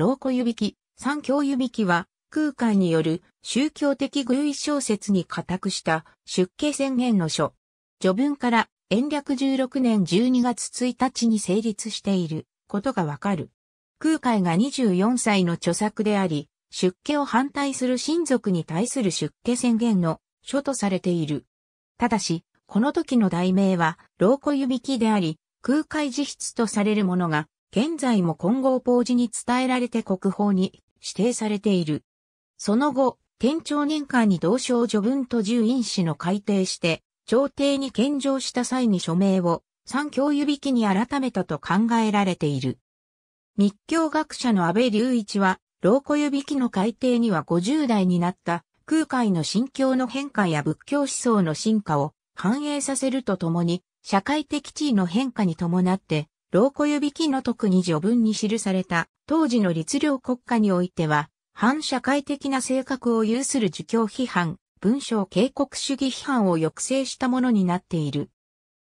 老子湯引き、三教湯引きは、空海による宗教的偶意小説に固くした出家宣言の書。序文から延暦16年12月1日に成立していることがわかる。空海が24歳の著作であり、出家を反対する親族に対する出家宣言の書とされている。ただし、この時の題名は、老子湯引きであり、空海自筆とされるものが、現在も金剛法寺に伝えられて国宝に指定されている。その後、天朝年間に同省序文と十院士の改定して、朝廷に献上した際に署名を三教指揮に改めたと考えられている。密教学者の安倍隆一は、老子指揮の改定には50代になった空海の心境の変化や仏教思想の進化を反映させるとともに、社会的地位の変化に伴って老子指記の特に序文に記された、当時の律令国家においては、反社会的な性格を有する儒教批判、文章警告主義批判を抑制したものになっている。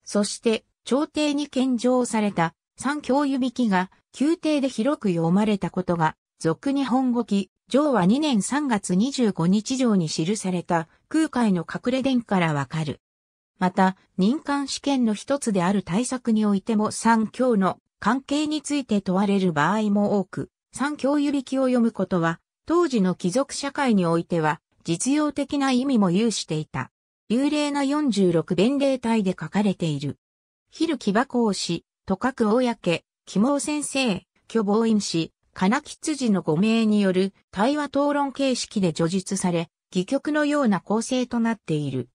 そして、朝廷に献上された、三教指記が、宮廷で広く読まれたことが、俗日本語記、上は2年3月25日上に記された、空海の隠れ伝からわかる。また、民間試験の一つである対策においても三教の関係について問われる場合も多く、三教湯引きを読むことは、当時の貴族社会においては、実用的な意味も有していた。流麗な46弁霊体で書かれている。昼木箱をし、と書く公、木毛先生、巨望院士、金木辻の5名による対話討論形式で叙述され、戯曲のような構成となっている。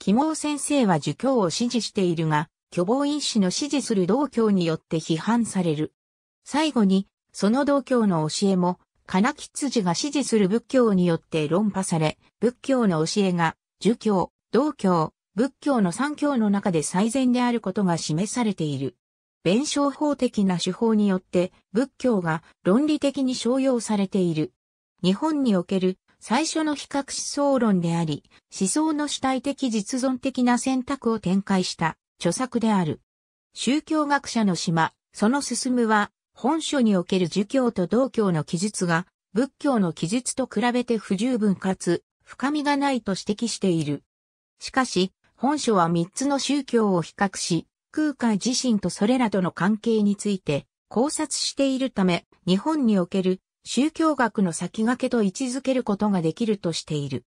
希望先生は儒教を支持しているが、巨望因子の支持する道教によって批判される。最後に、その道教の教えも、金木辻が支持する仏教によって論破され、仏教の教えが、儒教、道教、仏教の三教の中で最善であることが示されている。弁証法的な手法によって、仏教が論理的に商用されている。日本における最初の比較思想論であり、思想の主体的実存的な選択を展開した著作である。宗教学者の島、その進むは、本書における儒教と道教の記述が、仏教の記述と比べて不十分かつ、深みがないと指摘している。しかし、本書は三つの宗教を比較し、空海自身とそれらとの関係について考察しているため、日本における宗教学の先駆けと位置づけることができるとしている。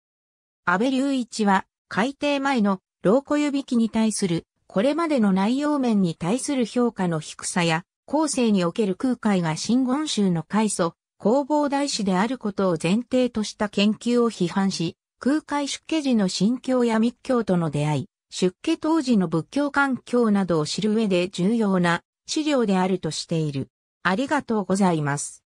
安倍隆一は、改定前の老古指揮に対する、これまでの内容面に対する評価の低さや、後世における空海が新言宗の開祖、工房大師であることを前提とした研究を批判し、空海出家時の心教や密教との出会い、出家当時の仏教環境などを知る上で重要な資料であるとしている。ありがとうございます。